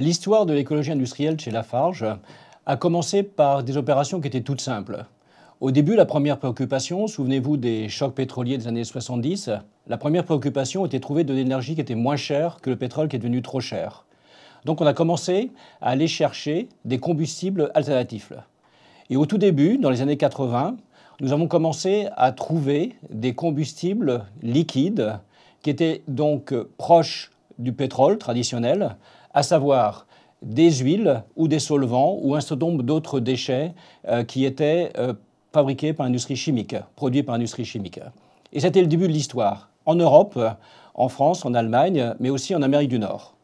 L'histoire de l'écologie industrielle chez Lafarge a commencé par des opérations qui étaient toutes simples. Au début, la première préoccupation, souvenez-vous des chocs pétroliers des années 70, la première préoccupation était de trouver de l'énergie qui était moins chère que le pétrole qui est devenu trop cher. Donc on a commencé à aller chercher des combustibles alternatifs. Et au tout début, dans les années 80, nous avons commencé à trouver des combustibles liquides qui étaient donc proches du pétrole traditionnel, à savoir des huiles ou des solvants ou un certain nombre d'autres déchets euh, qui étaient euh, fabriqués par l'industrie chimique, produits par l'industrie chimique. Et c'était le début de l'histoire, en Europe, en France, en Allemagne, mais aussi en Amérique du Nord.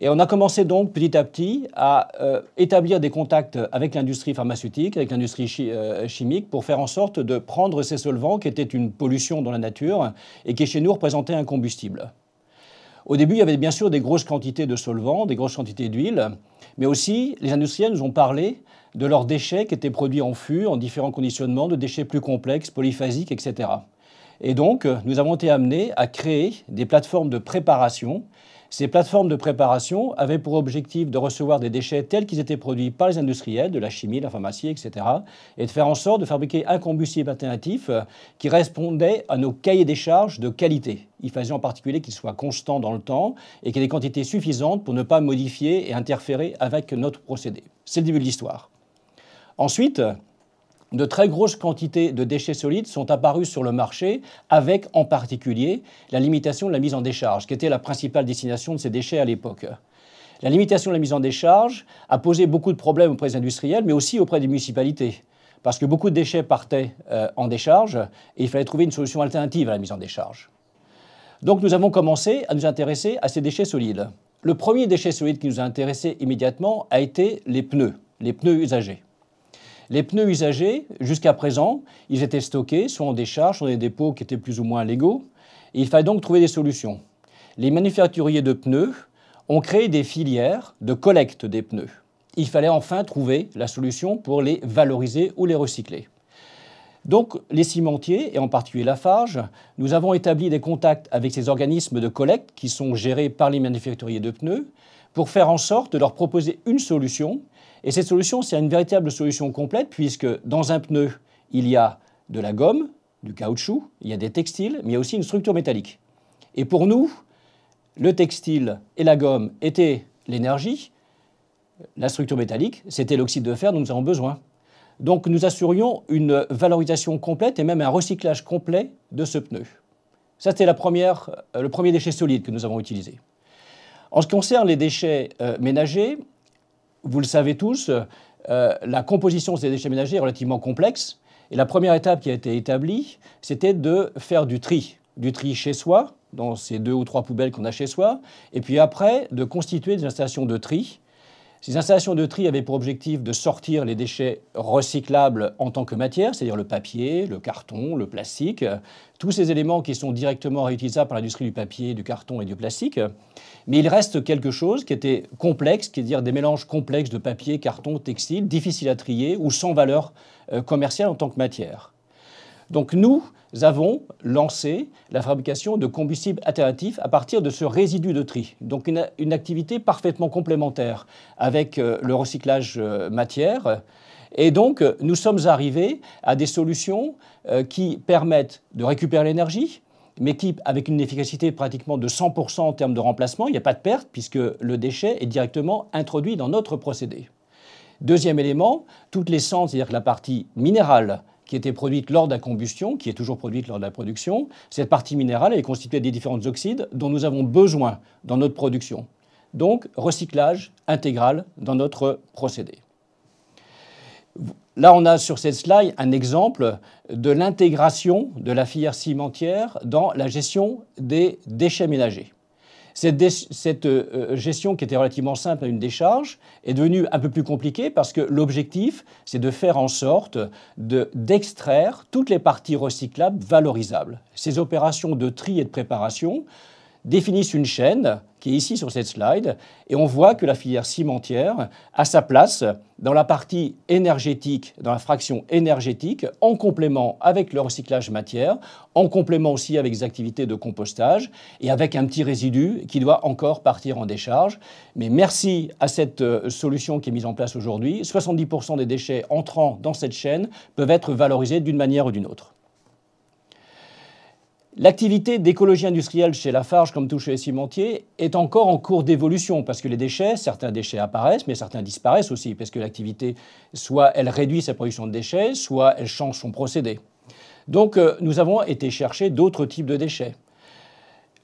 Et on a commencé donc petit à petit à euh, établir des contacts avec l'industrie pharmaceutique, avec l'industrie chimique, pour faire en sorte de prendre ces solvants qui étaient une pollution dans la nature et qui chez nous représentaient un combustible. Au début, il y avait bien sûr des grosses quantités de solvants, des grosses quantités d'huile, mais aussi les industriels nous ont parlé de leurs déchets qui étaient produits en fût, en différents conditionnements, de déchets plus complexes, polyphasiques, etc. Et donc, nous avons été amenés à créer des plateformes de préparation ces plateformes de préparation avaient pour objectif de recevoir des déchets tels qu'ils étaient produits par les industriels, de la chimie, de la pharmacie, etc., et de faire en sorte de fabriquer un combustible alternatif euh, qui répondait à nos cahiers des charges de qualité. Il fallait en particulier qu'il soit constant dans le temps et qu'il y ait des quantités suffisantes pour ne pas modifier et interférer avec notre procédé. C'est le début de l'histoire. Ensuite, de très grosses quantités de déchets solides sont apparues sur le marché, avec en particulier la limitation de la mise en décharge, qui était la principale destination de ces déchets à l'époque. La limitation de la mise en décharge a posé beaucoup de problèmes auprès des industriels, mais aussi auprès des municipalités, parce que beaucoup de déchets partaient euh, en décharge, et il fallait trouver une solution alternative à la mise en décharge. Donc nous avons commencé à nous intéresser à ces déchets solides. Le premier déchet solide qui nous a intéressés immédiatement a été les pneus, les pneus usagés. Les pneus usagés, jusqu'à présent, ils étaient stockés soit en décharge, soit dans des dépôts qui étaient plus ou moins légaux. il fallait donc trouver des solutions. Les manufacturiers de pneus ont créé des filières de collecte des pneus. Il fallait enfin trouver la solution pour les valoriser ou les recycler. Donc, les cimentiers, et en particulier la Farge, nous avons établi des contacts avec ces organismes de collecte qui sont gérés par les manufacturiers de pneus pour faire en sorte de leur proposer une solution et cette solution, c'est une véritable solution complète, puisque dans un pneu, il y a de la gomme, du caoutchouc, il y a des textiles, mais il y a aussi une structure métallique. Et pour nous, le textile et la gomme étaient l'énergie, la structure métallique, c'était l'oxyde de fer dont nous avons besoin. Donc nous assurions une valorisation complète et même un recyclage complet de ce pneu. Ça, c'était euh, le premier déchet solide que nous avons utilisé. En ce qui concerne les déchets euh, ménagers, vous le savez tous, euh, la composition de ces déchets ménagers est relativement complexe. Et la première étape qui a été établie, c'était de faire du tri. Du tri chez soi, dans ces deux ou trois poubelles qu'on a chez soi. Et puis après, de constituer des installations de tri ces installations de tri avaient pour objectif de sortir les déchets recyclables en tant que matière, c'est-à-dire le papier, le carton, le plastique, tous ces éléments qui sont directement réutilisables par l'industrie du papier, du carton et du plastique. Mais il reste quelque chose qui était complexe, cest à dire des mélanges complexes de papier, carton, textile, difficiles à trier ou sans valeur euh, commerciale en tant que matière. Donc nous avons lancé la fabrication de combustibles alternatifs à partir de ce résidu de tri. Donc une, activité parfaitement complémentaire avec euh, le recyclage euh, matière. Et donc, euh, nous sommes arrivés à des solutions qui permettent de récupérer l'énergie, mais qui, avec une efficacité pratiquement de 100% en termes de remplacement, il n'y a pas de perte puisque le déchet est directement introduit dans notre procédé. Deuxième élément, toutes les c'est-à-dire la partie minérale, qui était produite lors de la combustion, qui est toujours produite lors de la production. Cette partie minérale est constituée des différents oxydes dont nous avons besoin dans notre production. Donc, recyclage intégral dans notre procédé. Là, on a sur cette slide un exemple de l'intégration de la filière cimentière dans la gestion des déchets ménagers. Cette, euh, euh, gestion qui était relativement simple à une décharge est devenue un peu plus compliquée parce que l'objectif, c'est de faire en sorte d'extraire toutes les parties recyclables valorisables. Ces opérations de tri et de préparation définissent une chaîne qui est ici sur cette slide, et on voit que la filière cimentière a sa place dans la partie énergétique, dans la fraction énergétique, en complément avec le recyclage matière, en complément aussi avec les activités de compostage, et avec un petit résidu qui doit encore partir en décharge. Mais merci à cette euh, solution qui est mise en place aujourd'hui, 70% des déchets entrant dans cette chaîne peuvent être valorisés d'une manière ou d'une autre. L'activité d'écologie industrielle chez Lafarge, comme tout chez les cimentiers, est encore en cours d'évolution parce que les déchets, certains déchets apparaissent, mais certains disparaissent aussi parce que l'activité, soit elle réduit sa production de déchets, soit elle change son procédé. Donc euh, nous avons été chercher d'autres types de déchets.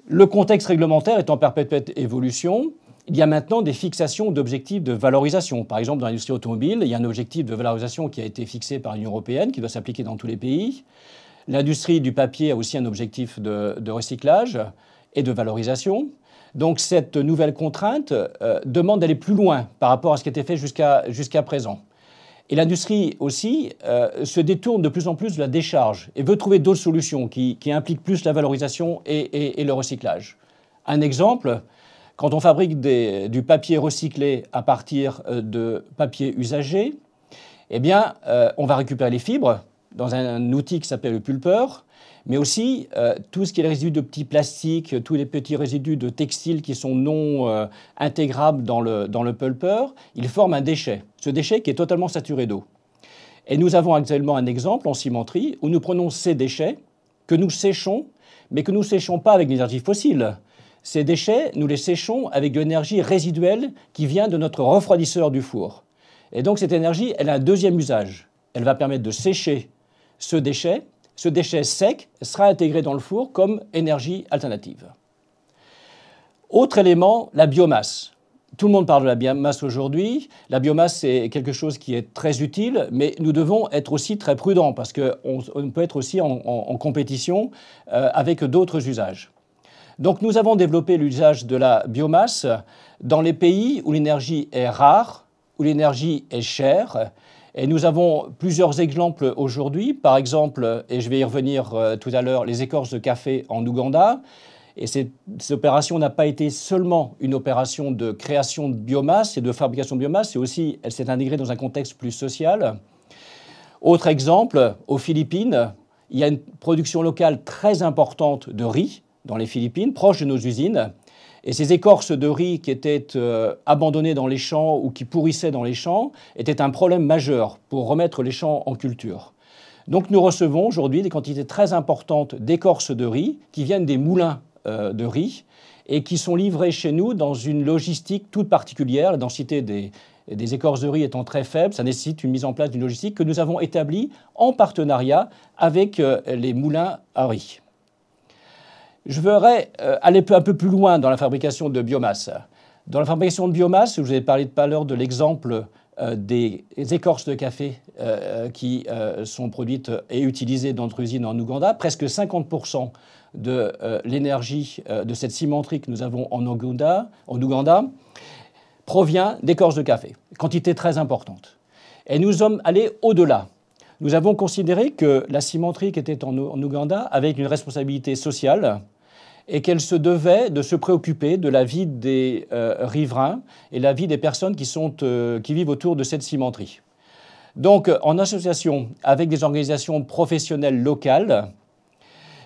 Le contexte réglementaire est en perpétuelle évolution. Il y a maintenant des fixations d'objectifs de valorisation. Par exemple, dans l'industrie automobile, il y a un objectif de valorisation qui a été fixé par l'Union européenne, qui doit s'appliquer dans tous les pays. L'industrie du papier a aussi un objectif de, recyclage et de valorisation. Donc cette nouvelle contrainte euh, demande d'aller plus loin par rapport à ce qui était fait jusqu'à présent. Et l'industrie aussi euh, se détourne de plus en plus de la décharge et veut trouver d'autres solutions qui, impliquent plus la valorisation et, le recyclage. Un exemple, quand on fabrique du papier recyclé à partir euh, de papier usagé, eh bien, on va récupérer les fibres, dans un, outil qui s'appelle le pulpeur, mais aussi euh, tout ce qui est résidu de petits plastiques, euh, tous les petits résidus de textiles qui sont non euh, intégrables dans le, dans le pulper, ils forment un déchet. Ce déchet qui est totalement saturé d'eau. Et nous avons actuellement un exemple en cimenterie où nous prenons ces déchets que nous séchons, mais que nous ne séchons pas avec l'énergie fossile. Ces déchets, nous les séchons avec de l'énergie résiduelle qui vient de notre refroidisseur du four. Et donc cette énergie, elle a un deuxième usage. Elle va permettre de sécher ce déchet, ce déchet sec sera intégré dans le four comme énergie alternative. Autre élément, la biomasse. Tout le monde parle de la biomasse aujourd'hui. La biomasse, est quelque chose qui est très utile, mais nous devons être aussi très prudents parce qu'on peut être aussi en, compétition euh, avec d'autres usages. Donc nous avons développé l'usage de la biomasse dans les pays où l'énergie est rare, où l'énergie est chère, et nous avons plusieurs exemples aujourd'hui. Par exemple, et je vais y revenir euh, tout à l'heure, les écorces de café en Ouganda. Et cette, cette opération n'a pas été seulement une opération de création de biomasse et de fabrication de biomasse, c'est aussi, elle s'est intégrée dans un contexte plus social. Autre exemple, aux Philippines, il y a une production locale très importante de riz dans les Philippines, proche de nos usines. Et ces écorces de riz qui étaient euh, abandonnées dans les champs ou qui pourrissaient dans les champs étaient un problème majeur pour remettre les champs en culture. Donc nous recevons aujourd'hui des quantités très importantes d'écorces de riz qui viennent des moulins euh, de riz et qui sont livrées chez nous dans une logistique toute particulière. La densité des, écorces de riz étant très faible, ça nécessite une mise en place d'une logistique que nous avons établie en partenariat avec euh, les moulins à riz. Je voudrais euh, aller un peu plus loin dans la fabrication de biomasse. Dans la fabrication de biomasse, je vous ai parlé tout l'heure de l'exemple euh, des écorces de café euh, qui sont produites et utilisées dans notre usine en Ouganda. Presque 50% de l'énergie de cette cimenterie que nous avons en Ouganda, en Ouganda provient d'écorces de café, quantité très importante. Et nous sommes allés au-delà. Nous avons considéré que la cimenterie qui était en, en Ouganda avait une responsabilité sociale et qu'elle se devait de se préoccuper de la vie des euh, riverains et la vie des personnes qui, sont, euh, qui vivent autour de cette cimenterie. Donc, euh, en association avec des organisations professionnelles locales,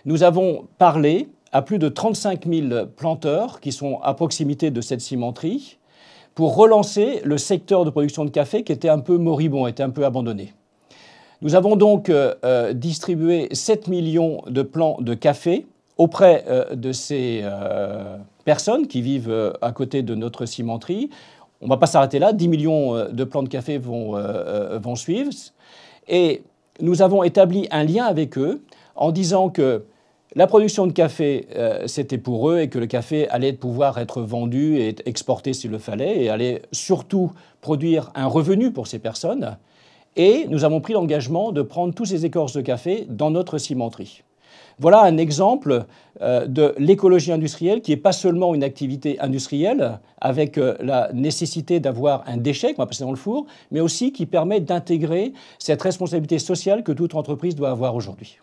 nous avons parlé à plus de 35 000 planteurs qui sont à proximité de cette cimenterie pour relancer le secteur de production de café qui était un peu moribond, était un peu abandonné. Nous avons donc distribué 7 millions de plants de café auprès euh, de ces euh, personnes qui vivent euh, à côté de notre cimenterie. On ne va pas s'arrêter là, 10 millions de plants de café vont, suivre. Et nous avons établi un lien avec eux en disant que la production de café, c'était pour eux et que le café allait pouvoir être vendu et exporté s'il le fallait et allait surtout produire un revenu pour ces personnes. Et nous avons pris l'engagement de prendre tous ces écorces de café dans notre cimenterie. Voilà un exemple euh, de l'écologie industrielle qui n'est pas seulement une activité industrielle avec euh, la nécessité d'avoir un déchet va dans le four, mais aussi qui permet d'intégrer cette responsabilité sociale que toute entreprise doit avoir aujourd'hui.